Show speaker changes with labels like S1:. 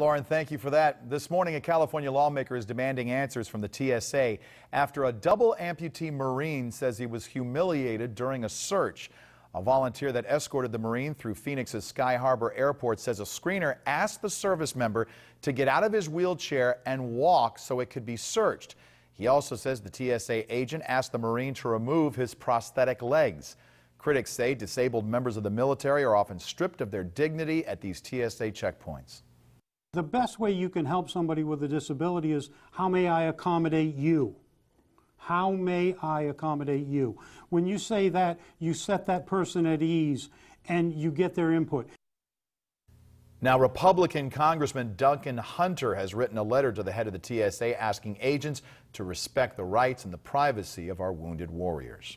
S1: Lauren, thank you for that. This morning, a California lawmaker is demanding answers from the TSA after a double amputee Marine says he was humiliated during a search. A volunteer that escorted the Marine through Phoenix's Sky Harbor Airport says a screener asked the service member to get out of his wheelchair and walk so it could be searched. He also says the TSA agent asked the Marine to remove his prosthetic legs. Critics say disabled members of the military are often stripped of their dignity at these TSA checkpoints.
S2: The best way you can help somebody with a disability is how may I accommodate you? How may I accommodate you? When you say that, you set that person at ease and you get their input.
S1: Now, Republican Congressman Duncan Hunter has written a letter to the head of the TSA asking agents to respect the rights and the privacy of our wounded warriors.